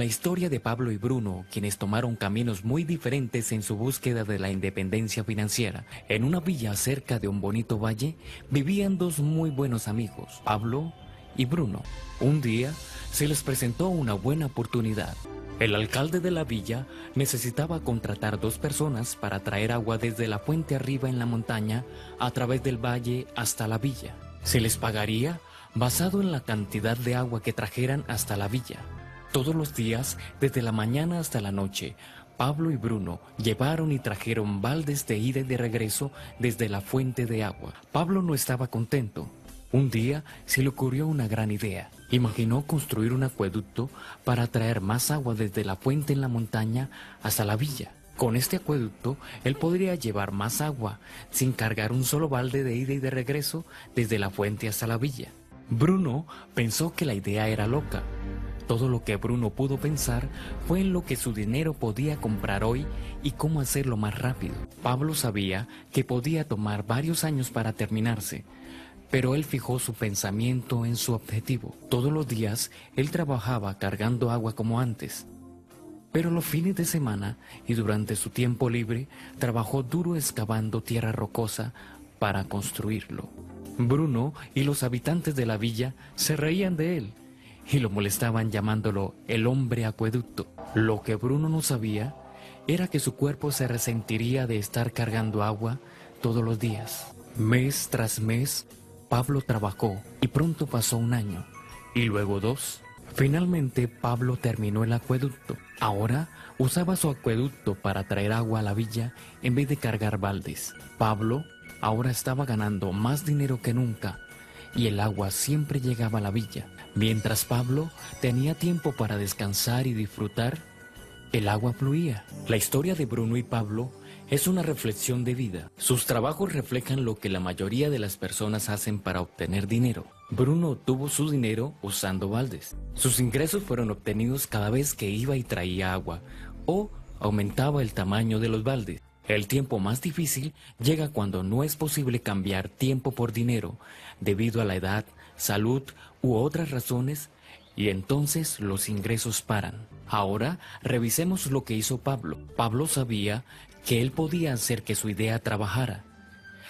La historia de Pablo y Bruno, quienes tomaron caminos muy diferentes en su búsqueda de la independencia financiera. En una villa cerca de un bonito valle vivían dos muy buenos amigos, Pablo y Bruno. Un día se les presentó una buena oportunidad. El alcalde de la villa necesitaba contratar dos personas para traer agua desde la fuente arriba en la montaña a través del valle hasta la villa. Se les pagaría basado en la cantidad de agua que trajeran hasta la villa. Todos los días, desde la mañana hasta la noche, Pablo y Bruno llevaron y trajeron baldes de ida y de regreso desde la fuente de agua. Pablo no estaba contento. Un día se le ocurrió una gran idea. Imaginó construir un acueducto para traer más agua desde la fuente en la montaña hasta la villa. Con este acueducto, él podría llevar más agua sin cargar un solo balde de ida y de regreso desde la fuente hasta la villa. Bruno pensó que la idea era loca, todo lo que Bruno pudo pensar fue en lo que su dinero podía comprar hoy y cómo hacerlo más rápido. Pablo sabía que podía tomar varios años para terminarse, pero él fijó su pensamiento en su objetivo. Todos los días él trabajaba cargando agua como antes, pero los fines de semana y durante su tiempo libre trabajó duro excavando tierra rocosa para construirlo. Bruno y los habitantes de la villa se reían de él y lo molestaban llamándolo el hombre acueducto. Lo que Bruno no sabía era que su cuerpo se resentiría de estar cargando agua todos los días. Mes tras mes, Pablo trabajó y pronto pasó un año y luego dos. Finalmente Pablo terminó el acueducto. Ahora usaba su acueducto para traer agua a la villa en vez de cargar baldes. Pablo ahora estaba ganando más dinero que nunca y el agua siempre llegaba a la villa. Mientras Pablo tenía tiempo para descansar y disfrutar, el agua fluía. La historia de Bruno y Pablo es una reflexión de vida. Sus trabajos reflejan lo que la mayoría de las personas hacen para obtener dinero. Bruno obtuvo su dinero usando baldes. Sus ingresos fueron obtenidos cada vez que iba y traía agua o aumentaba el tamaño de los baldes. El tiempo más difícil llega cuando no es posible cambiar tiempo por dinero debido a la edad, salud u otras razones, y entonces los ingresos paran. Ahora revisemos lo que hizo Pablo. Pablo sabía que él podía hacer que su idea trabajara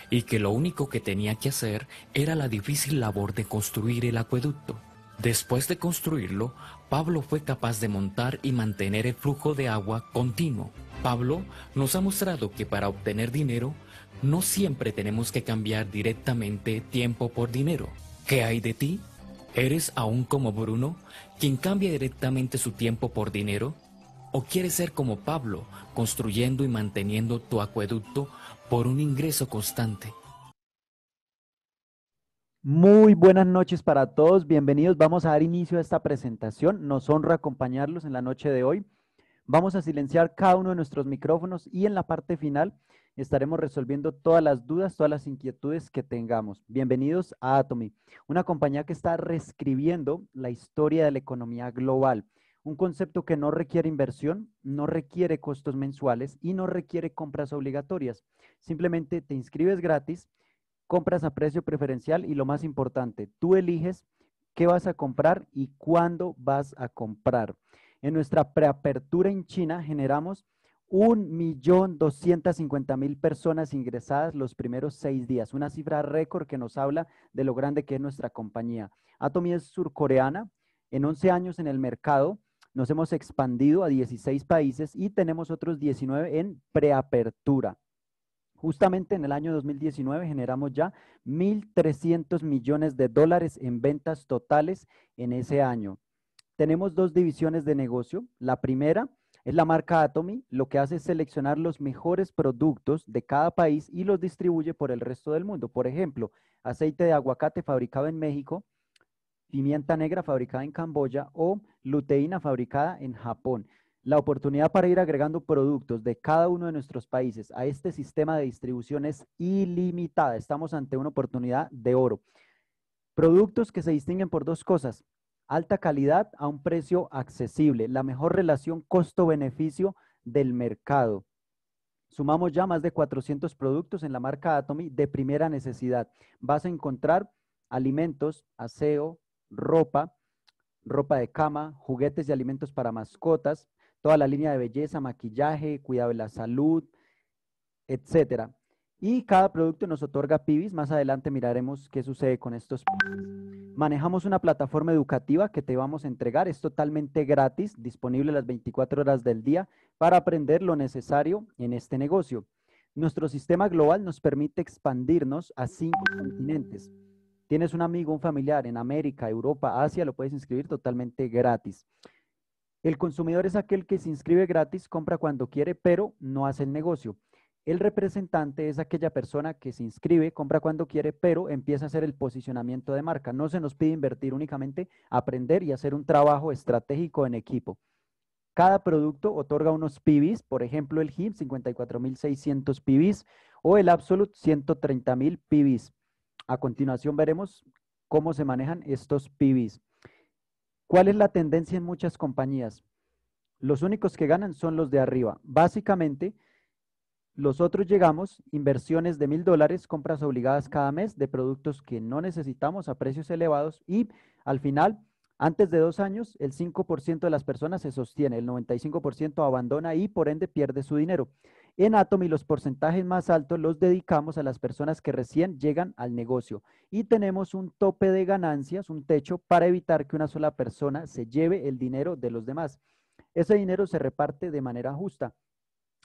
y que lo único que tenía que hacer era la difícil labor de construir el acueducto. Después de construirlo, Pablo fue capaz de montar y mantener el flujo de agua continuo. Pablo nos ha mostrado que para obtener dinero, no siempre tenemos que cambiar directamente tiempo por dinero. ¿Qué hay de ti? ¿Eres aún como Bruno, quien cambia directamente su tiempo por dinero? ¿O quieres ser como Pablo, construyendo y manteniendo tu acueducto por un ingreso constante? Muy buenas noches para todos, bienvenidos. Vamos a dar inicio a esta presentación. Nos honra acompañarlos en la noche de hoy. Vamos a silenciar cada uno de nuestros micrófonos y en la parte final estaremos resolviendo todas las dudas, todas las inquietudes que tengamos. Bienvenidos a Atomy, una compañía que está reescribiendo la historia de la economía global. Un concepto que no requiere inversión, no requiere costos mensuales y no requiere compras obligatorias. Simplemente te inscribes gratis, compras a precio preferencial y lo más importante, tú eliges qué vas a comprar y cuándo vas a comprar. En nuestra preapertura en China generamos 1.250.000 personas ingresadas los primeros seis días, una cifra récord que nos habla de lo grande que es nuestra compañía. Atomy es surcoreana, en 11 años en el mercado, nos hemos expandido a 16 países y tenemos otros 19 en preapertura. Justamente en el año 2019 generamos ya 1.300 millones de dólares en ventas totales en ese año. Tenemos dos divisiones de negocio. La primera es la marca Atomy, lo que hace es seleccionar los mejores productos de cada país y los distribuye por el resto del mundo. Por ejemplo, aceite de aguacate fabricado en México, pimienta negra fabricada en Camboya o luteína fabricada en Japón. La oportunidad para ir agregando productos de cada uno de nuestros países a este sistema de distribución es ilimitada. Estamos ante una oportunidad de oro. Productos que se distinguen por dos cosas, Alta calidad a un precio accesible, la mejor relación costo-beneficio del mercado. Sumamos ya más de 400 productos en la marca Atomy de primera necesidad. Vas a encontrar alimentos, aseo, ropa, ropa de cama, juguetes y alimentos para mascotas, toda la línea de belleza, maquillaje, cuidado de la salud, etcétera. Y cada producto nos otorga pibis. Más adelante miraremos qué sucede con estos pibis. Manejamos una plataforma educativa que te vamos a entregar. Es totalmente gratis, disponible las 24 horas del día para aprender lo necesario en este negocio. Nuestro sistema global nos permite expandirnos a cinco continentes. Tienes un amigo, un familiar en América, Europa, Asia, lo puedes inscribir totalmente gratis. El consumidor es aquel que se inscribe gratis, compra cuando quiere, pero no hace el negocio. El representante es aquella persona que se inscribe, compra cuando quiere, pero empieza a hacer el posicionamiento de marca. No se nos pide invertir únicamente, aprender y hacer un trabajo estratégico en equipo. Cada producto otorga unos PBs, por ejemplo, el HIM 54.600 PBs o el Absolute 130.000 PBs. A continuación veremos cómo se manejan estos PBs. ¿Cuál es la tendencia en muchas compañías? Los únicos que ganan son los de arriba. Básicamente, los otros llegamos, inversiones de mil dólares, compras obligadas cada mes de productos que no necesitamos a precios elevados y al final, antes de dos años, el 5% de las personas se sostiene, el 95% abandona y por ende pierde su dinero. En Atomy los porcentajes más altos los dedicamos a las personas que recién llegan al negocio y tenemos un tope de ganancias, un techo para evitar que una sola persona se lleve el dinero de los demás. Ese dinero se reparte de manera justa.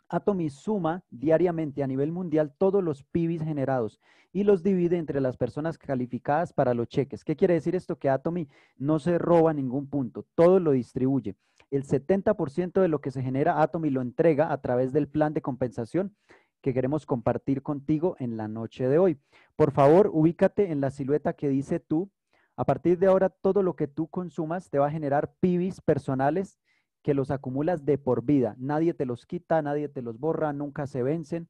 Atomi suma diariamente a nivel mundial todos los pibis generados y los divide entre las personas calificadas para los cheques. ¿Qué quiere decir esto? Que Atomi no se roba ningún punto, todo lo distribuye. El 70% de lo que se genera Atomy lo entrega a través del plan de compensación que queremos compartir contigo en la noche de hoy. Por favor, ubícate en la silueta que dice tú. A partir de ahora, todo lo que tú consumas te va a generar pibis personales que los acumulas de por vida. Nadie te los quita, nadie te los borra, nunca se vencen.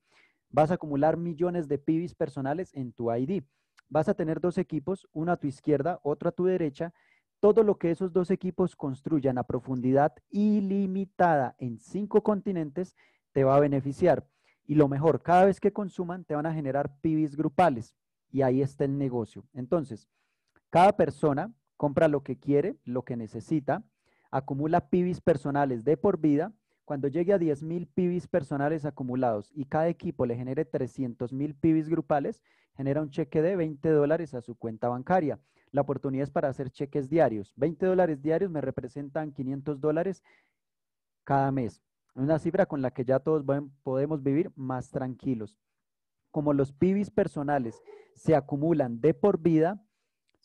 Vas a acumular millones de pibis personales en tu ID. Vas a tener dos equipos, uno a tu izquierda, otro a tu derecha. Todo lo que esos dos equipos construyan a profundidad ilimitada en cinco continentes te va a beneficiar. Y lo mejor, cada vez que consuman te van a generar pibis grupales. Y ahí está el negocio. Entonces, cada persona compra lo que quiere, lo que necesita, acumula pibis personales de por vida, cuando llegue a 10.000 pibis personales acumulados y cada equipo le genere 300.000 pibis grupales, genera un cheque de 20 dólares a su cuenta bancaria. La oportunidad es para hacer cheques diarios. 20 dólares diarios me representan 500 dólares cada mes. Una cifra con la que ya todos podemos vivir más tranquilos. Como los pibis personales se acumulan de por vida,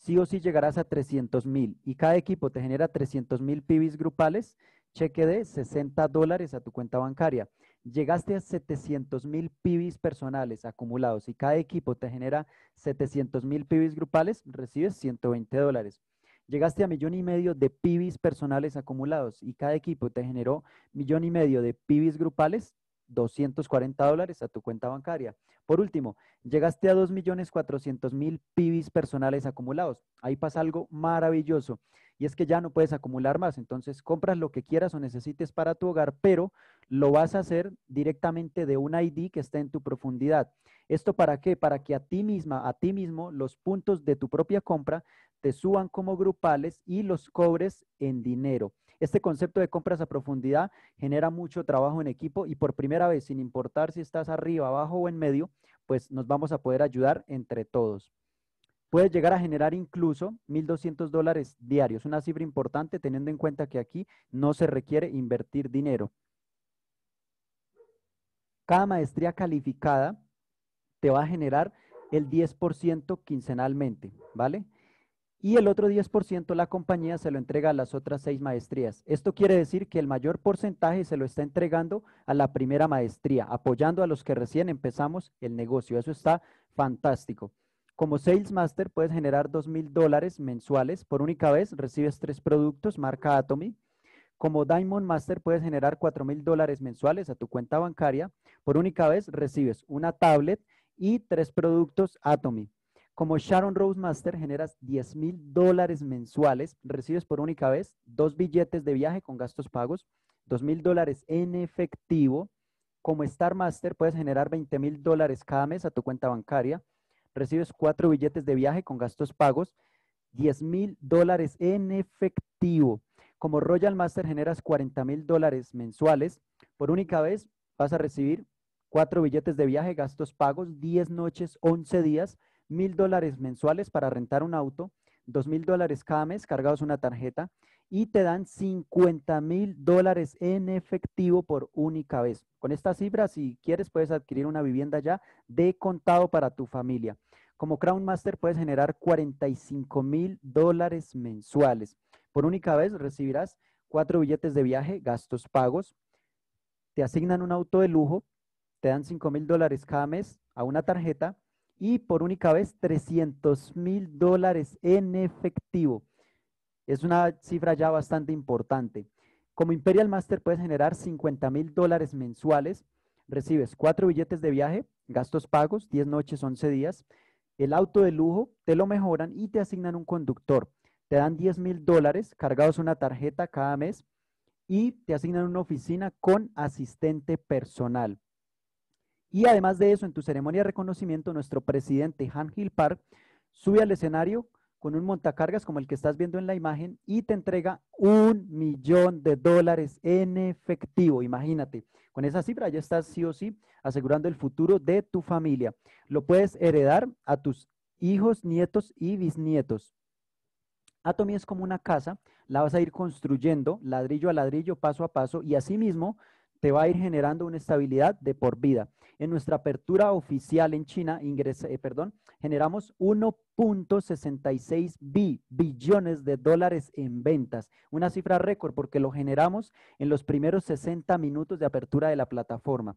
sí o sí llegarás a 300 mil y cada equipo te genera 300 mil pibis grupales, cheque de 60 dólares a tu cuenta bancaria. Llegaste a 700 mil pibis personales acumulados y cada equipo te genera 700 mil pibis grupales, recibes 120 dólares. Llegaste a millón y medio de pibis personales acumulados y cada equipo te generó millón y medio de pibis grupales, 240 dólares a tu cuenta bancaria. Por último, llegaste a 2.400.000 PIBs personales acumulados. Ahí pasa algo maravilloso y es que ya no puedes acumular más. Entonces, compras lo que quieras o necesites para tu hogar, pero lo vas a hacer directamente de un ID que está en tu profundidad. ¿Esto para qué? Para que a ti misma, a ti mismo, los puntos de tu propia compra te suban como grupales y los cobres en dinero. Este concepto de compras a profundidad genera mucho trabajo en equipo y por primera vez, sin importar si estás arriba, abajo o en medio, pues nos vamos a poder ayudar entre todos. Puedes llegar a generar incluso 1.200 dólares diarios, una cifra importante teniendo en cuenta que aquí no se requiere invertir dinero. Cada maestría calificada te va a generar el 10% quincenalmente, ¿vale? y el otro 10% la compañía se lo entrega a las otras seis maestrías. Esto quiere decir que el mayor porcentaje se lo está entregando a la primera maestría, apoyando a los que recién empezamos el negocio. Eso está fantástico. Como Sales Master puedes generar $2,000 mil dólares mensuales por única vez, recibes tres productos, marca Atomy. Como Diamond Master puedes generar $4,000 mil dólares mensuales a tu cuenta bancaria, por única vez recibes una tablet y tres productos Atomy. Como Sharon Rose Master generas 10 mil dólares mensuales, recibes por única vez dos billetes de viaje con gastos pagos, 2 mil dólares en efectivo. Como Star Master puedes generar 20 mil dólares cada mes a tu cuenta bancaria, recibes cuatro billetes de viaje con gastos pagos, 10 mil dólares en efectivo. Como Royal Master generas 40 mil dólares mensuales, por única vez vas a recibir cuatro billetes de viaje, gastos pagos, 10 noches, 11 días mil dólares mensuales para rentar un auto, dos mil dólares cada mes cargados una tarjeta y te dan 50 mil dólares en efectivo por única vez. Con esta cifra, si quieres, puedes adquirir una vivienda ya de contado para tu familia. Como Crown Master puedes generar 45 mil dólares mensuales. Por única vez recibirás cuatro billetes de viaje, gastos pagos, te asignan un auto de lujo, te dan cinco mil dólares cada mes a una tarjeta, y por única vez 300 mil dólares en efectivo. Es una cifra ya bastante importante. Como Imperial Master puedes generar 50 mil dólares mensuales. Recibes cuatro billetes de viaje, gastos pagos, 10 noches, 11 días. El auto de lujo te lo mejoran y te asignan un conductor. Te dan 10 mil dólares cargados una tarjeta cada mes y te asignan una oficina con asistente personal. Y además de eso, en tu ceremonia de reconocimiento, nuestro presidente Han Gilpar, Park sube al escenario con un montacargas como el que estás viendo en la imagen y te entrega un millón de dólares en efectivo. Imagínate, con esa cifra ya estás sí o sí asegurando el futuro de tu familia. Lo puedes heredar a tus hijos, nietos y bisnietos. Atomi es como una casa, la vas a ir construyendo ladrillo a ladrillo, paso a paso, y asimismo te va a ir generando una estabilidad de por vida. En nuestra apertura oficial en China, eh, perdón, generamos 1.66 billones de dólares en ventas. Una cifra récord porque lo generamos en los primeros 60 minutos de apertura de la plataforma.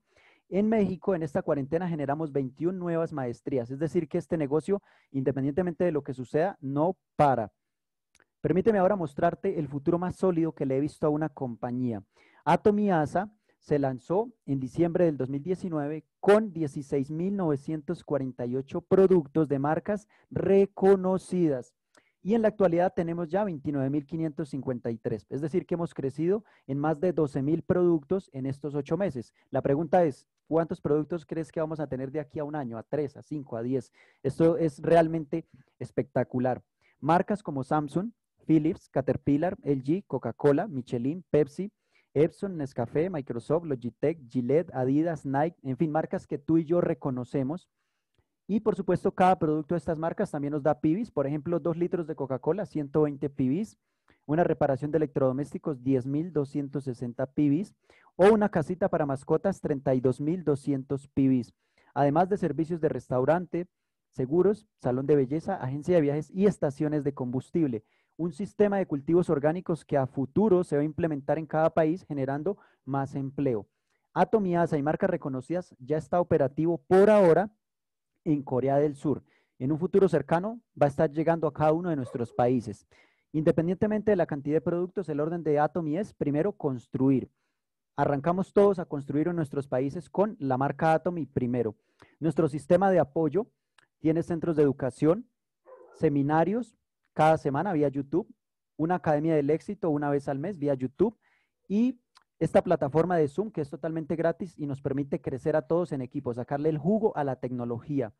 En México, en esta cuarentena, generamos 21 nuevas maestrías. Es decir, que este negocio, independientemente de lo que suceda, no para. Permíteme ahora mostrarte el futuro más sólido que le he visto a una compañía. Atomiasa se lanzó en diciembre del 2019 con 16.948 productos de marcas reconocidas. Y en la actualidad tenemos ya 29.553, es decir, que hemos crecido en más de 12.000 productos en estos ocho meses. La pregunta es, ¿cuántos productos crees que vamos a tener de aquí a un año, a tres, a cinco, a diez? Esto es realmente espectacular. Marcas como Samsung, Philips, Caterpillar, LG, Coca-Cola, Michelin, Pepsi, Epson, Nescafé, Microsoft, Logitech, Gillette, Adidas, Nike, en fin, marcas que tú y yo reconocemos. Y por supuesto, cada producto de estas marcas también nos da pibis. Por ejemplo, dos litros de Coca-Cola, 120 pibis. Una reparación de electrodomésticos, 10.260 pibis. O una casita para mascotas, 32.200 pibis. Además de servicios de restaurante, seguros, salón de belleza, agencia de viajes y estaciones de combustible un sistema de cultivos orgánicos que a futuro se va a implementar en cada país generando más empleo. Atomiasa y y marcas reconocidas ya está operativo por ahora en Corea del Sur. En un futuro cercano va a estar llegando a cada uno de nuestros países. Independientemente de la cantidad de productos, el orden de Atomy es primero construir. Arrancamos todos a construir en nuestros países con la marca Atomy primero. Nuestro sistema de apoyo tiene centros de educación, seminarios, cada semana vía YouTube, una Academia del Éxito una vez al mes vía YouTube y esta plataforma de Zoom que es totalmente gratis y nos permite crecer a todos en equipo, sacarle el jugo a la tecnología.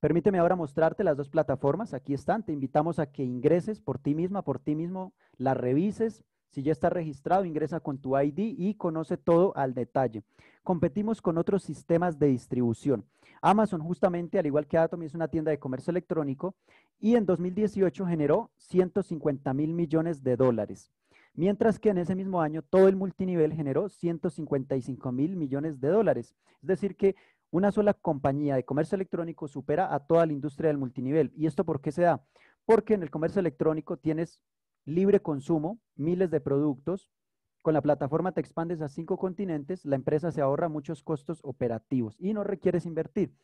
Permíteme ahora mostrarte las dos plataformas. Aquí están. Te invitamos a que ingreses por ti misma, por ti mismo, las revises. Si ya estás registrado, ingresa con tu ID y conoce todo al detalle. Competimos con otros sistemas de distribución. Amazon, justamente, al igual que Atom, es una tienda de comercio electrónico y en 2018 generó 150 mil millones de dólares. Mientras que en ese mismo año todo el multinivel generó 155 mil millones de dólares. Es decir, que una sola compañía de comercio electrónico supera a toda la industria del multinivel. ¿Y esto por qué se da? Porque en el comercio electrónico tienes libre consumo, miles de productos, con la plataforma te expandes a cinco continentes, la empresa se ahorra muchos costos operativos y no requieres invertir.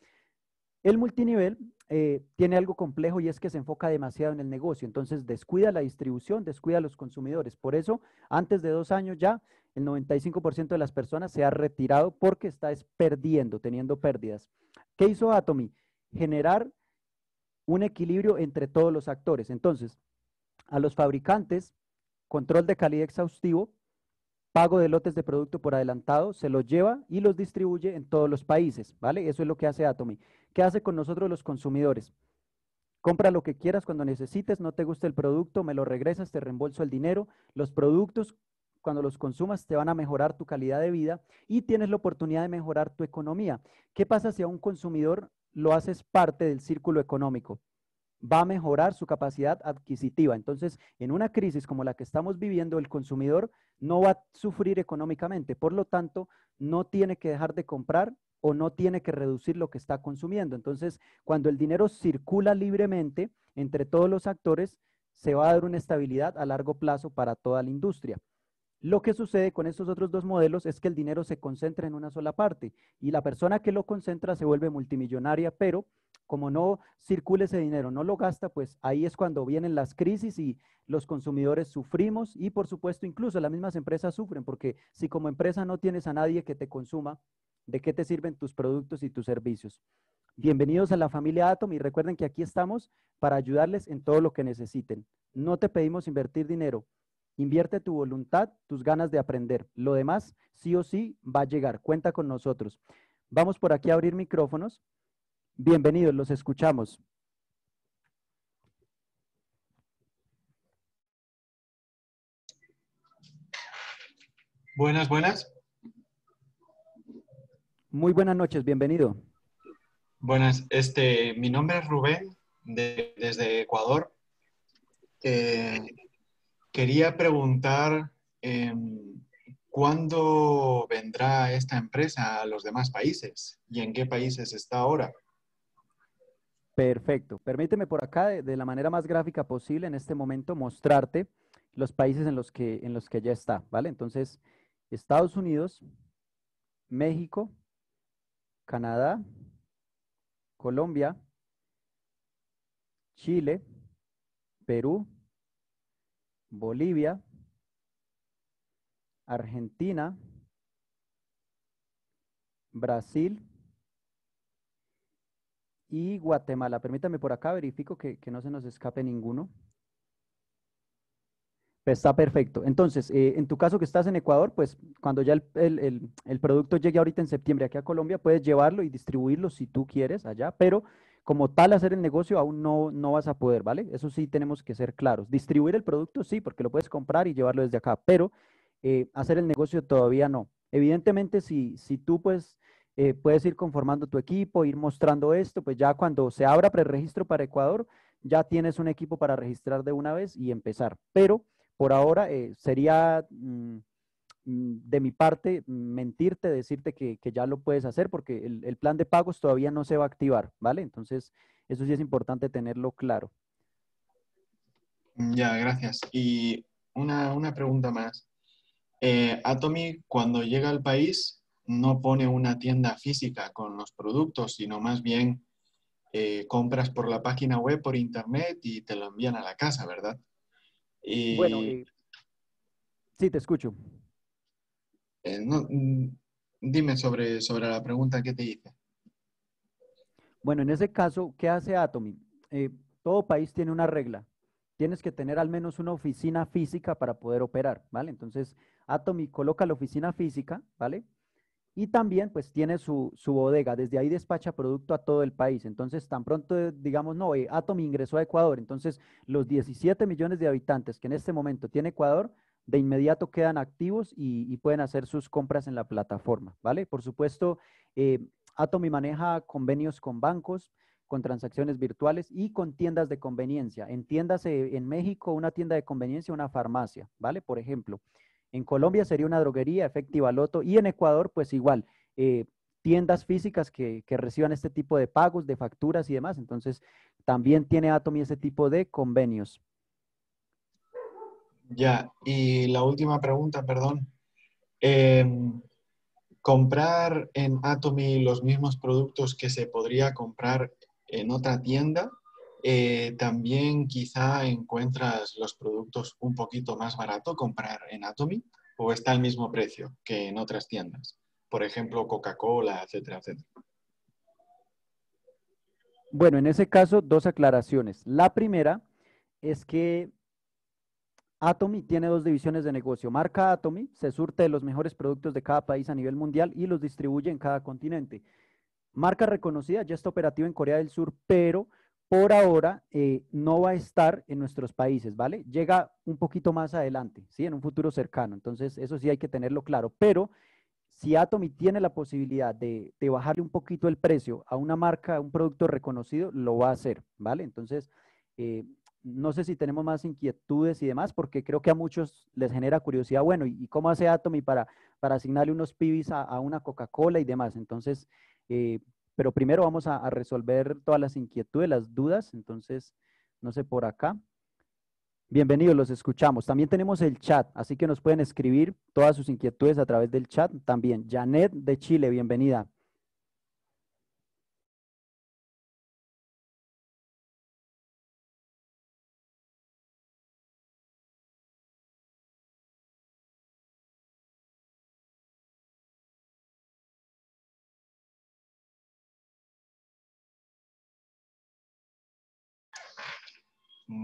El multinivel eh, tiene algo complejo y es que se enfoca demasiado en el negocio, entonces descuida la distribución, descuida a los consumidores. Por eso, antes de dos años ya, el 95% de las personas se ha retirado porque está perdiendo, teniendo pérdidas. ¿Qué hizo Atomy? Generar un equilibrio entre todos los actores. Entonces, a los fabricantes, control de calidad exhaustivo, pago de lotes de producto por adelantado, se los lleva y los distribuye en todos los países, ¿vale? Eso es lo que hace Atomy. ¿Qué hace con nosotros los consumidores? Compra lo que quieras cuando necesites, no te gusta el producto, me lo regresas, te reembolso el dinero. Los productos, cuando los consumas, te van a mejorar tu calidad de vida y tienes la oportunidad de mejorar tu economía. ¿Qué pasa si a un consumidor lo haces parte del círculo económico? va a mejorar su capacidad adquisitiva. Entonces, en una crisis como la que estamos viviendo, el consumidor no va a sufrir económicamente, por lo tanto, no tiene que dejar de comprar o no tiene que reducir lo que está consumiendo. Entonces, cuando el dinero circula libremente entre todos los actores, se va a dar una estabilidad a largo plazo para toda la industria. Lo que sucede con estos otros dos modelos es que el dinero se concentra en una sola parte y la persona que lo concentra se vuelve multimillonaria, pero como no circule ese dinero, no lo gasta, pues ahí es cuando vienen las crisis y los consumidores sufrimos y por supuesto incluso las mismas empresas sufren, porque si como empresa no tienes a nadie que te consuma, ¿de qué te sirven tus productos y tus servicios? Bienvenidos a la familia Atom y recuerden que aquí estamos para ayudarles en todo lo que necesiten. No te pedimos invertir dinero, Invierte tu voluntad, tus ganas de aprender. Lo demás, sí o sí, va a llegar. Cuenta con nosotros. Vamos por aquí a abrir micrófonos. Bienvenidos, los escuchamos. Buenas, buenas. Muy buenas noches, bienvenido. Buenas, este, mi nombre es Rubén, desde Ecuador. Eh, quería preguntar em, cuándo vendrá esta empresa a los demás países y en qué países está ahora. Perfecto. Permíteme por acá, de, la manera más gráfica posible en este momento, mostrarte los países en los que, en los que ya está, ¿vale? Entonces, Estados Unidos, México, Canadá, Colombia, Chile, Perú, Bolivia, Argentina, Brasil, y Guatemala. Permítame por acá, verifico que, no se nos escape ninguno. Pues está perfecto. Entonces, eh, en tu caso que estás en Ecuador, pues cuando ya el, producto llegue ahorita en septiembre aquí a Colombia, puedes llevarlo y distribuirlo si tú quieres allá, pero como tal hacer el negocio aún no, no vas a poder, ¿vale? Eso sí tenemos que ser claros. Distribuir el producto sí, porque lo puedes comprar y llevarlo desde acá, pero eh, hacer el negocio todavía no. Evidentemente, si, si tú pues eh, puedes ir conformando tu equipo, ir mostrando esto, pues ya cuando se abra preregistro para Ecuador, ya tienes un equipo para registrar de una vez y empezar. Pero por ahora eh, sería mm, mm, de mi parte mentirte, decirte que, ya lo puedes hacer porque el, plan de pagos todavía no se va a activar, ¿vale? Entonces, eso sí es importante tenerlo claro. Ya, gracias. Y una, pregunta más. Eh, Atomi, cuando llega al país, no pone una tienda física con los productos, sino más bien eh, compras por la página web, por internet y te lo envían a la casa, ¿verdad? Y, bueno, sí, te escucho. Eh, mm, dime sobre, sobre la pregunta que te hice. Bueno, en ese caso, ¿qué hace Atomy? Eh, todo país tiene una regla. Tienes que tener al menos una oficina física para poder operar, ¿vale? Entonces, Atomy coloca la oficina física, ¿vale? Y también pues tiene su, bodega, desde ahí despacha producto a todo el país. Entonces tan pronto, digamos, no, eh, Atomi ingresó a Ecuador, entonces los 17 millones de habitantes que en este momento tiene Ecuador, de inmediato quedan activos y, pueden hacer sus compras en la plataforma, ¿vale? Por supuesto, eh, Atomy maneja convenios con bancos, con transacciones virtuales y con tiendas de conveniencia. En tiendas eh, en México, una tienda de conveniencia, una farmacia, ¿vale? Por ejemplo. En Colombia sería una droguería, Efectiva Loto, y en Ecuador, pues igual, eh, tiendas físicas que, reciban este tipo de pagos, de facturas y demás. Entonces, también tiene Atomy ese tipo de convenios. Ya, y la última pregunta, perdón. Em, ¿Comprar en Atomy los mismos productos que se podría comprar en otra tienda eh, también quizá encuentras los productos un poquito más barato comprar en Atomy o está al mismo precio que en otras tiendas, por ejemplo Coca-Cola, etcétera, etcétera. Bueno, en ese caso, dos aclaraciones. La primera es que Atomy tiene dos divisiones de negocio. Marca Atomy se surte de los mejores productos de cada país a nivel mundial y los distribuye en cada continente. Marca reconocida ya está operativa en Corea del Sur, pero por ahora eh, no va a estar en nuestros países, ¿vale? Llega un poquito más adelante, ¿sí? En un futuro cercano. Entonces, eso sí hay que tenerlo claro. Pero si Atomi tiene la posibilidad de, bajarle un poquito el precio a una marca, a un producto reconocido, lo va a hacer, ¿vale? Entonces, eh, no sé si tenemos más inquietudes y demás, porque creo que a muchos les genera curiosidad, bueno, ¿y cómo hace Atomy para, para asignarle unos pibis a, una Coca-Cola y demás? Entonces, eh, pero primero vamos a, resolver todas las inquietudes, las dudas. Entonces, no sé, por acá. Bienvenidos, los escuchamos. También tenemos el chat, así que nos pueden escribir todas sus inquietudes a través del chat también. Janet de Chile, bienvenida.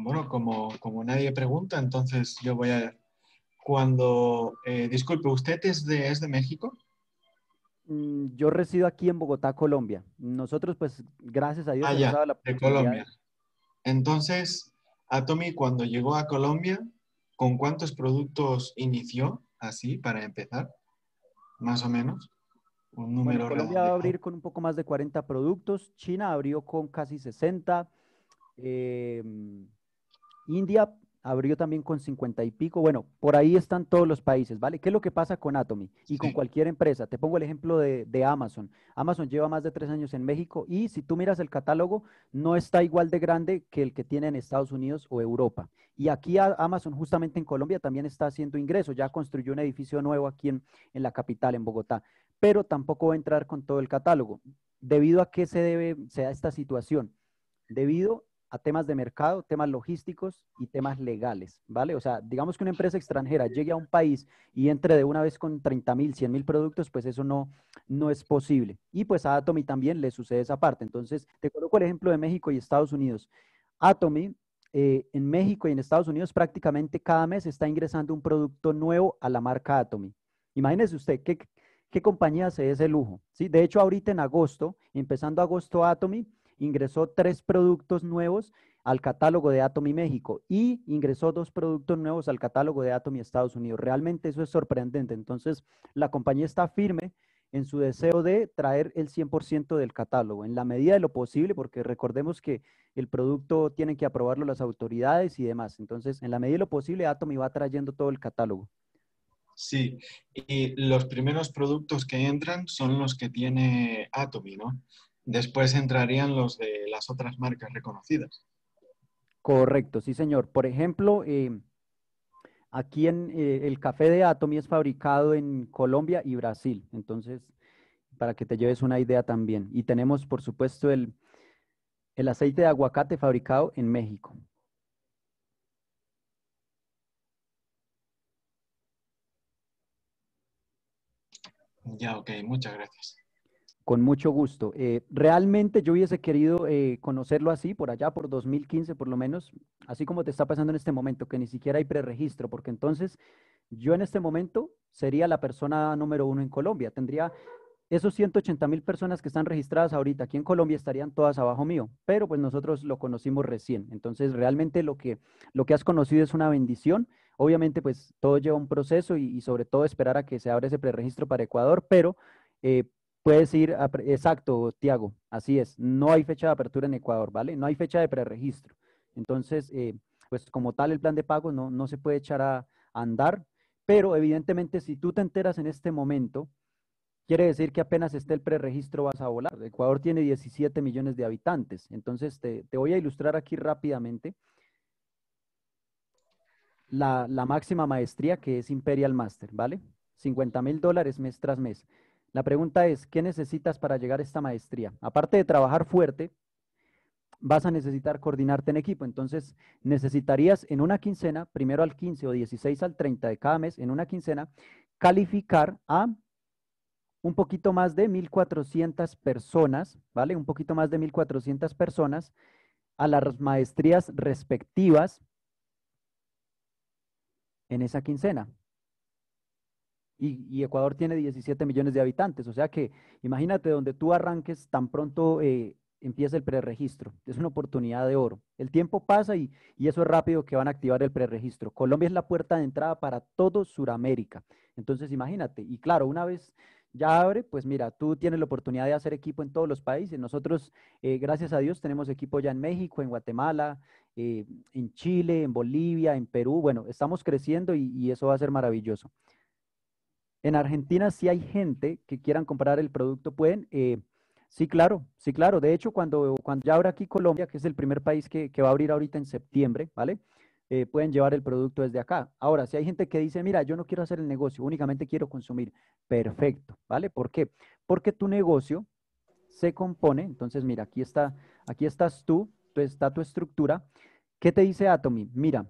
bueno, como, como nadie pregunta, entonces yo voy a... Cuando, eh, disculpe, ¿usted es de, es de México? Mm, yo resido aquí en Bogotá, Colombia. Nosotros, pues, gracias a Dios, ah, ya, de Colombia. Entonces, Atomy, cuando llegó a Colombia, ¿con cuántos productos inició? Así, para empezar, más o menos. Un número Colombia va a abrir con un poco más de 40 productos. China abrió con casi 60. Eh, India abrió también con 50 y pico. Bueno, por ahí están todos los países, ¿vale? ¿Qué es lo que pasa con Atomy y con cualquier empresa? Te pongo el ejemplo de, Amazon. Amazon lleva más de tres años en México y si tú miras el catálogo, no está igual de grande que el que tiene en Estados Unidos o Europa. Y aquí Amazon, justamente en Colombia, también está haciendo ingresos. Ya construyó un edificio nuevo aquí en, la capital, en Bogotá, pero tampoco va a entrar con todo el catálogo. ¿Debido a qué se debe, sea esta situación? Debido a temas de mercado, temas logísticos y temas legales, ¿vale? O sea, digamos que una empresa extranjera llegue a un país y entre de una vez con 30.000, mil, mil productos, pues eso no, no es posible. Y pues a Atomy también le sucede esa parte. Entonces, te coloco el ejemplo de México y Estados Unidos. Atomy eh, en México y en Estados Unidos prácticamente cada mes está ingresando un producto nuevo a la marca Atomy. Imagínese usted, ¿qué, compañía se ese lujo? ¿sí? De hecho, ahorita en agosto, empezando agosto Atomy, ingresó tres productos nuevos al catálogo de Atomy México y ingresó dos productos nuevos al catálogo de Atomy Estados Unidos. Realmente eso es sorprendente. Entonces, la compañía está firme en su deseo de traer el 100% del catálogo, en la medida de lo posible, porque recordemos que el producto tienen que aprobarlo las autoridades y demás. Entonces, en la medida de lo posible, Atomy va trayendo todo el catálogo. Sí, y los primeros productos que entran son los que tiene Atomy, ¿no? Después entrarían los de las otras marcas reconocidas. Correcto, sí señor. Por ejemplo, eh, aquí en eh, el café de Atomy es fabricado en Colombia y Brasil. Entonces, para que te lleves una idea también. Y tenemos, por supuesto, el, el aceite de aguacate fabricado en México. Ya, ok, muchas gracias. Con mucho gusto. Eh, realmente yo hubiese querido eh, conocerlo así, por allá, por 2015 por lo menos, así como te está pasando en este momento, que ni siquiera hay preregistro, porque entonces yo en este momento sería la persona número uno en Colombia. Tendría esos 180 mil personas que están registradas ahorita aquí en Colombia estarían todas abajo mío, pero pues nosotros lo conocimos recién. Entonces, realmente lo que, lo que has conocido es una bendición. Obviamente, pues todo lleva un proceso y, sobre todo esperar a que se abra ese preregistro para Ecuador, pero eh, Puedes ir, exacto, Tiago, así es. No hay fecha de apertura en Ecuador, ¿vale? No hay fecha de preregistro. Entonces, eh, pues como tal, el plan de pago no, se puede echar a, andar, pero evidentemente si tú te enteras en este momento, quiere decir que apenas esté el preregistro vas a volar. Ecuador tiene 17 millones de habitantes, entonces te, te voy a ilustrar aquí rápidamente la, la máxima maestría que es Imperial Master, ¿vale? 50 mil dólares mes tras mes. La pregunta es, ¿qué necesitas para llegar a esta maestría? Aparte de trabajar fuerte, vas a necesitar coordinarte en equipo. Entonces, necesitarías en una quincena, primero al 15 o 16 al 30 de cada mes, en una quincena, calificar a un poquito más de 1.400 personas, ¿vale? Un poquito más de 1.400 personas a las maestrías respectivas en esa quincena. Y, Ecuador tiene 17 millones de habitantes, o sea que imagínate donde tú arranques tan pronto eh, empieza el preregistro. Es una oportunidad de oro. El tiempo pasa y, eso es rápido que van a activar el preregistro. Colombia es la puerta de entrada para todo Sudamérica. Entonces, imagínate. Y claro, una vez ya abre, pues mira, tú tienes la oportunidad de hacer equipo en todos los países. Nosotros, eh, gracias a Dios, tenemos equipo ya en México, en Guatemala, eh, en Chile, en Bolivia, en Perú. Bueno, estamos creciendo y eso va a ser maravilloso. En Argentina si hay gente que quieran comprar el producto, pueden. Eh, sí, claro, sí, claro. De hecho, cuando, ya ahora aquí Colombia, que es el primer país que, va a abrir ahorita en septiembre, ¿vale? Eh, pueden llevar el producto desde acá. Ahora, si hay gente que dice, mira, yo no quiero hacer el negocio, únicamente quiero consumir, perfecto, ¿vale? ¿Por qué? Porque tu negocio se compone, entonces, mira, aquí, está, aquí estás tú, está tu estructura. ¿Qué te dice Atomy? Mira,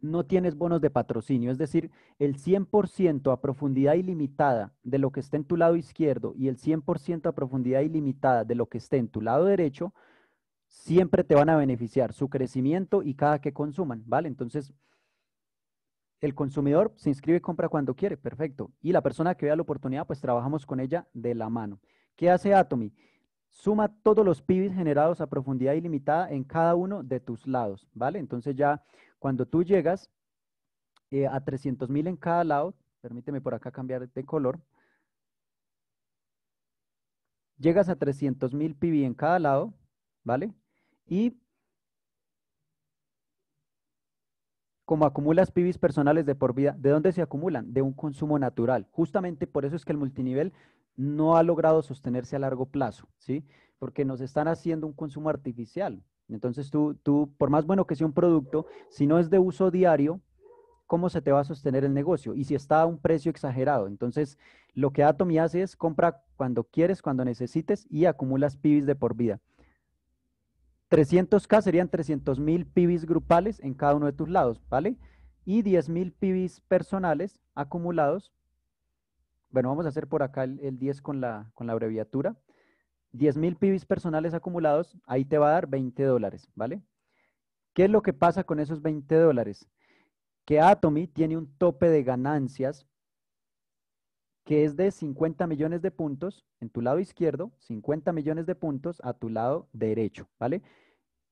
no tienes bonos de patrocinio, es decir, el 100% a profundidad ilimitada de lo que esté en tu lado izquierdo y el 100% a profundidad ilimitada de lo que esté en tu lado derecho, siempre te van a beneficiar su crecimiento y cada que consuman, ¿vale? Entonces, el consumidor se inscribe y compra cuando quiere, perfecto. Y la persona que vea la oportunidad, pues trabajamos con ella de la mano. ¿Qué hace Atomy? Suma todos los PIBs generados a profundidad ilimitada en cada uno de tus lados, ¿vale? Entonces ya cuando tú llegas eh, a 300.000 en cada lado, permíteme por acá cambiar de color, llegas a 300.000 PIB en cada lado, ¿vale? Y como acumulas pibis personales de por vida, ¿de dónde se acumulan? De un consumo natural. Justamente por eso es que el multinivel no ha logrado sostenerse a largo plazo, ¿sí? Porque nos están haciendo un consumo artificial. Entonces tú, tú, por más bueno que sea un producto, si no es de uso diario, ¿cómo se te va a sostener el negocio? Y si está a un precio exagerado. Entonces, lo que Atomy hace es compra cuando quieres, cuando necesites y acumulas pibis de por vida. 300K serían 300 mil pibis grupales en cada uno de tus lados, ¿vale? Y 10,000 mil pibis personales acumulados. Bueno, vamos a hacer por acá el, el 10 con la, con la abreviatura. 10.000 mil personales acumulados, ahí te va a dar 20 dólares, ¿vale? ¿Qué es lo que pasa con esos 20 dólares? Que Atomy tiene un tope de ganancias que es de 50 millones de puntos en tu lado izquierdo, 50 millones de puntos a tu lado derecho, ¿vale?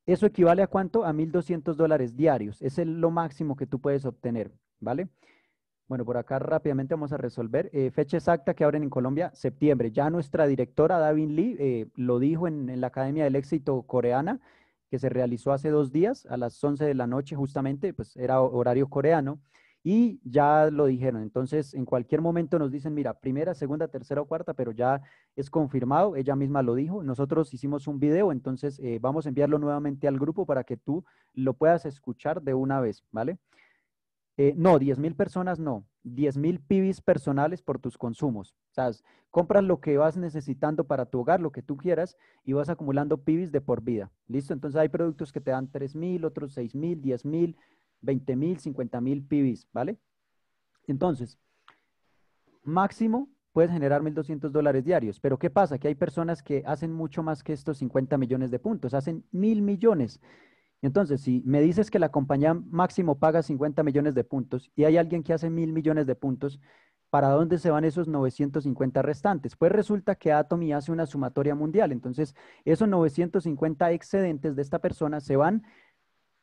Eso equivale a cuánto? A 1.200 dólares diarios. Es lo máximo que tú puedes obtener, ¿vale? Bueno, por acá rápidamente vamos a resolver. Eh, fecha exacta que abren en Colombia, septiembre. Ya nuestra directora, Davin Lee, eh, lo dijo en, la Academia del Éxito coreana, que se realizó hace dos días, a las 11 de la noche justamente, pues era horario coreano, y ya lo dijeron. Entonces, en cualquier momento nos dicen, mira, primera, segunda, tercera o cuarta, pero ya es confirmado, ella misma lo dijo. Nosotros hicimos un video, entonces eh, vamos a enviarlo nuevamente al grupo para que tú lo puedas escuchar de una vez, ¿vale? Eh, no, 10 mil personas no. 10 mil pibis personales por tus consumos. O sea, compras lo que vas necesitando para tu hogar, lo que tú quieras, y vas acumulando pibis de por vida. ¿Listo? Entonces hay productos que te dan 3 mil, otros 6 mil, 10 mil, 20 mil, 50 mil pibis, ¿vale? Entonces, máximo puedes generar 1.200 dólares diarios. Pero ¿qué pasa? Que hay personas que hacen mucho más que estos 50 millones de puntos, hacen mil millones. Entonces, si me dices que la compañía máximo paga 50 millones de puntos y hay alguien que hace mil millones de puntos, ¿para dónde se van esos 950 restantes? Pues resulta que Atomy hace una sumatoria mundial. Entonces, esos 950 excedentes de esta persona se van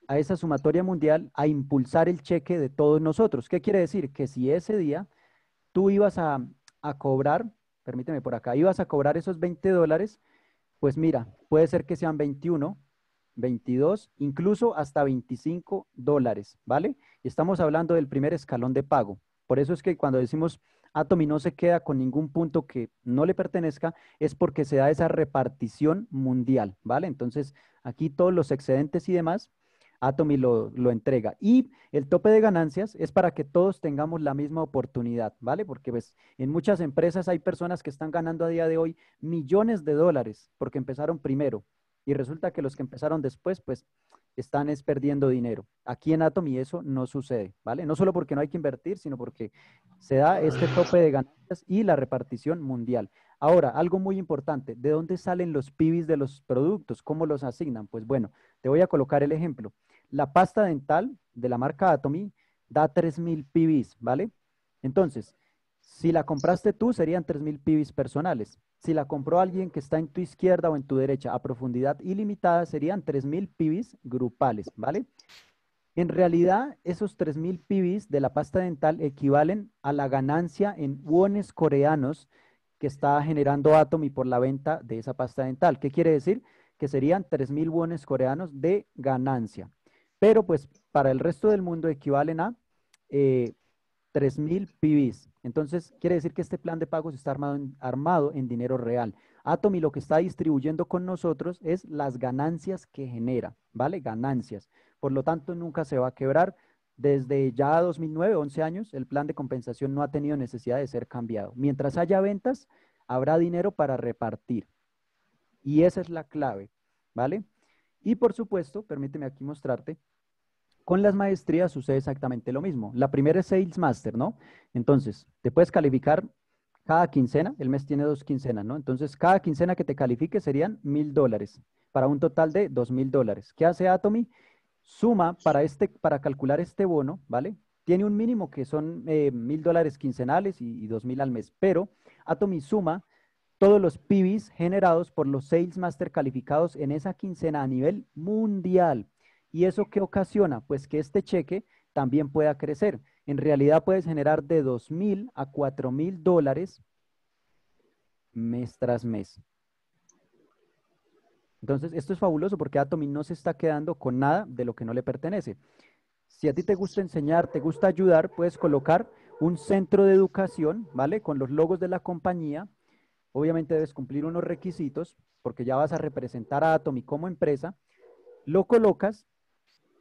a esa sumatoria mundial a impulsar el cheque de todos nosotros. ¿Qué quiere decir? Que si ese día tú ibas a, a, cobrar, permíteme por acá, ibas a cobrar esos 20 dólares, pues mira, puede ser que sean 21, 22, incluso hasta 25 dólares, ¿vale? Y estamos hablando del primer escalón de pago. Por eso es que cuando decimos Atomy no se queda con ningún punto que no le pertenezca, es porque se da esa repartición mundial, ¿vale? Entonces, aquí todos los excedentes y demás, Atomy lo, lo entrega. Y el tope de ganancias es para que todos tengamos la misma oportunidad, ¿vale? Porque pues, en muchas empresas hay personas que están ganando a día de hoy millones de dólares porque empezaron primero y resulta que los que empezaron después, pues están perdiendo dinero. Aquí en Atomy eso no sucede, ¿vale? No solo porque no hay que invertir, sino porque se da este tope de ganancias y la repartición mundial. Ahora, algo muy importante, ¿de dónde salen los pibis de los productos? ¿Cómo los asignan? Pues bueno, te voy a colocar el ejemplo. La pasta dental de la marca Atomy da 3.000 pibis, ¿vale? Entonces, si la compraste tú, serían 3.000 pibis personales. Si la compró alguien que está en tu izquierda o en tu derecha a profundidad ilimitada, serían 3.000 pibis grupales, ¿vale? En realidad, esos 3.000 pibis de la pasta dental equivalen a la ganancia en wones coreanos que está generando Atomy por la venta de esa pasta dental. ¿Qué quiere decir? Que serían 3.000 wones coreanos de ganancia. Pero pues para el resto del mundo equivalen a eh, 3.000 pibis Entonces, quiere decir que este plan de pagos está armado en, armado en dinero real. Atomi lo que está distribuyendo con nosotros es las ganancias que genera, ¿vale? Ganancias. Por lo tanto, nunca se va a quebrar. Desde ya 2009, 11 años, el plan de compensación no ha tenido necesidad de ser cambiado. Mientras haya ventas, habrá dinero para repartir. Y esa es la clave, ¿vale? Y por supuesto, permíteme aquí mostrarte, con las maestrías sucede exactamente lo mismo. La primera es Sales Master, ¿no? Entonces, te puedes calificar cada quincena, el mes tiene dos quincenas, ¿no? Entonces, cada quincena que te califique serían mil dólares, para un total de dos mil dólares. ¿Qué hace Atomy? Suma para, este, para calcular este bono, ¿vale? Tiene un mínimo que son eh, mil dólares quincenales y dos mil al mes, pero Atomy suma todos los PIBs generados por los Sales Master calificados en esa quincena a nivel mundial. ¿Y eso qué ocasiona? Pues que este cheque también pueda crecer. En realidad puedes generar de 2.000 a 4.000 dólares mes tras mes. Entonces, esto es fabuloso porque Atomy no se está quedando con nada de lo que no le pertenece. Si a ti te gusta enseñar, te gusta ayudar, puedes colocar un centro de educación, ¿vale? Con los logos de la compañía. Obviamente debes cumplir unos requisitos porque ya vas a representar a Atomy como empresa. Lo colocas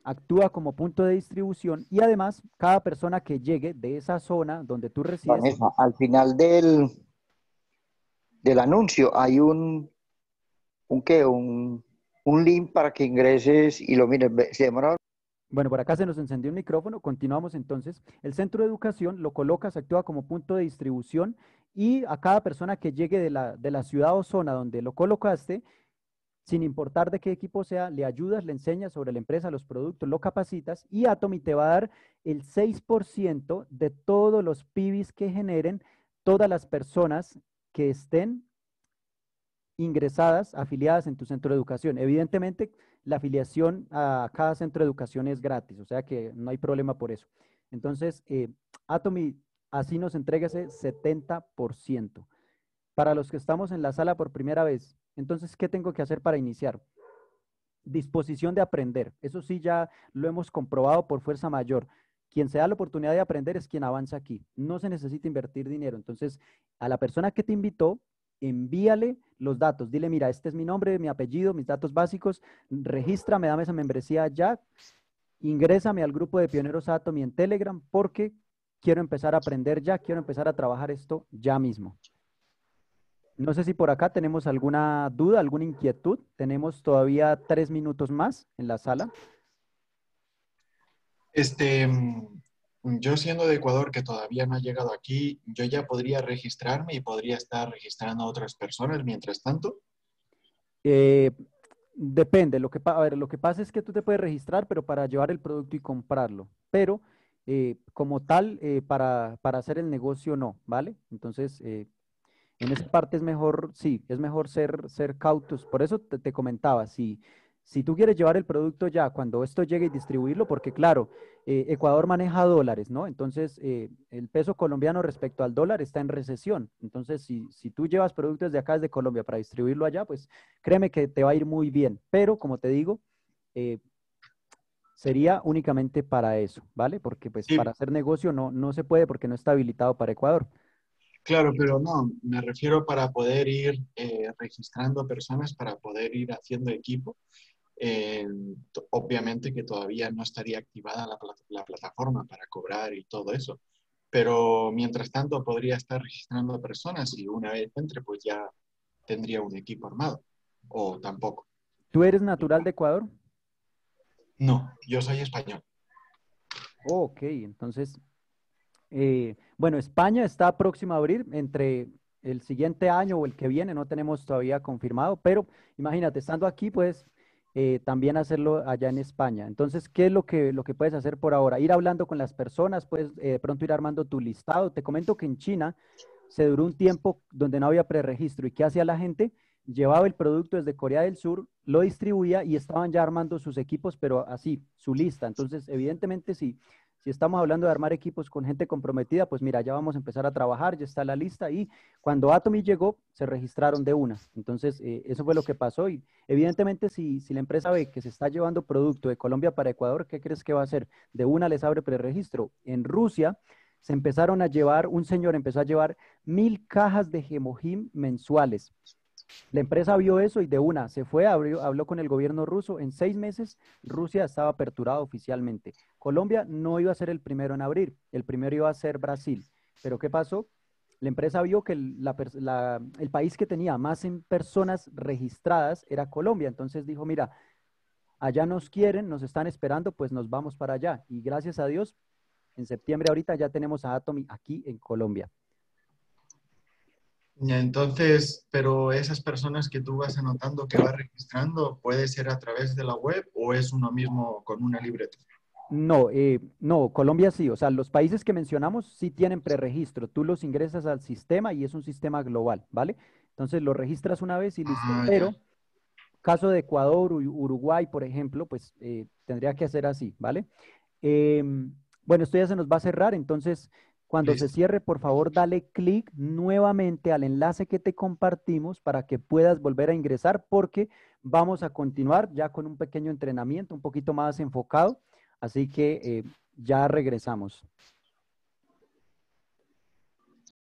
actúa como punto de distribución y además cada persona que llegue de esa zona donde tú resides. al final del, del anuncio hay un, un un, link para que ingreses y lo mires. Bueno, por acá se nos encendió un micrófono, continuamos entonces. El centro de educación lo colocas, actúa como punto de distribución y a cada persona que llegue de la, de la ciudad o zona donde lo colocaste, sin importar de qué equipo sea, le ayudas, le enseñas sobre la empresa, los productos, lo capacitas y Atomy te va a dar el 6% de todos los pibis que generen todas las personas que estén ingresadas, afiliadas en tu centro de educación. Evidentemente, la afiliación a cada centro de educación es gratis, o sea que no hay problema por eso. Entonces, eh, Atomy así nos entrega ese 70%. Para los que estamos en la sala por primera vez, entonces, ¿qué tengo que hacer para iniciar? Disposición de aprender. Eso sí, ya lo hemos comprobado por fuerza mayor. Quien se da la oportunidad de aprender es quien avanza aquí. No se necesita invertir dinero. Entonces, a la persona que te invitó, envíale los datos. Dile, mira, este es mi nombre, mi apellido, mis datos básicos. Regístrame, dame esa membresía ya. Ingrésame al grupo de Pioneros Atomy en Telegram porque quiero empezar a aprender ya, quiero empezar a trabajar esto ya mismo. No sé si por acá tenemos alguna duda, alguna inquietud. Tenemos todavía tres minutos más en la sala. Este, mm, yo siendo de Ecuador que todavía no ha llegado aquí, yo ya podría registrarme y podría estar registrando a otras personas mientras tanto. Eh, depende. Lo que, a ver, lo que pasa es que tú te puedes registrar, pero para llevar el producto y comprarlo. Pero eh, como tal, eh, para, para, hacer el negocio no, ¿vale? Entonces, en esa parte es mejor, sí, es mejor ser, ser cautos. Por eso te, comentaba, si, si tú quieres llevar el producto ya cuando esto llegue y distribuirlo, porque claro, eh, Ecuador maneja dólares, ¿no? Entonces, eh, el peso colombiano respecto al dólar está en recesión. Entonces, si, tú llevas productos de acá desde Colombia para distribuirlo allá, pues créeme que te va a ir muy bien. Pero, como te digo, eh, sería únicamente para eso, ¿vale? Porque pues para hacer negocio no, no se puede porque no está habilitado para Ecuador. Claro, pero no, me refiero para poder ir eh, registrando personas, para poder ir haciendo equipo. Eh, obviamente que todavía no estaría activada la, plataforma para cobrar y todo eso, pero mientras tanto podría estar registrando personas y una vez entre pues ya tendría un equipo armado o tampoco. ¿Tú eres natural de Ecuador? No, yo soy español. ok, entonces eh, bueno, España está próxima a abrir entre el siguiente año o el que viene, no tenemos todavía confirmado, pero imagínate, estando aquí, pues también hacerlo allá en España. Entonces, ¿qué es lo que, lo que puedes hacer por ahora? Ir hablando con las personas, puedes eh, de pronto ir armando tu listado. Te comento que en China se duró un tiempo donde no había preregistro y ¿qué hacía la gente? Llevaba el producto desde Corea del Sur, lo distribuía y estaban ya armando sus equipos, pero así, su lista. Entonces, evidentemente, sí... Si estamos hablando de armar equipos con gente comprometida, pues mira, ya vamos a empezar a trabajar, ya está la lista y cuando Atomy llegó, se registraron de una. Entonces, eh, eso fue lo que pasó y evidentemente si, si la empresa ve que se está llevando producto de Colombia para Ecuador, ¿qué crees que va a hacer? De una les abre preregistro. En Rusia se empezaron a llevar, un señor empezó a llevar mil cajas de Gemojim mensuales la empresa vio eso y de una se fue, habló con el gobierno ruso. En seis meses Rusia estaba aperturada oficialmente. Colombia no iba a ser el primero en abrir, el primero iba a ser Brasil. Pero ¿qué pasó? La empresa vio que el, país que tenía más en em-, personas registradas era Colombia. Entonces dijo, mira, allá nos quieren, nos están esperando, pues nos vamos para allá. Y gracias a Dios, en septiembre ahorita ya tenemos a Atomy aquí en Colombia. Entonces, pero esas personas que tú vas anotando, que vas registrando, ¿puede ser a través de la web o es uno mismo con una libreta? No, eh, no, Colombia sí, o sea, los países que mencionamos sí tienen preregistro, tú los ingresas al sistema y es un sistema global, ¿vale? Entonces lo registras una vez y listo, ah, pero caso de Ecuador, Uruguay, por ejemplo, pues eh, tendría que hacer así, ¿vale? Em, bueno, esto ya se nos va a cerrar, entonces cuando se cierre, por favor, dale clic nuevamente al enlace que te compartimos para que puedas volver a ingresar porque vamos a continuar ya con un pequeño entrenamiento un poquito más enfocado. Así que eh, ya regresamos.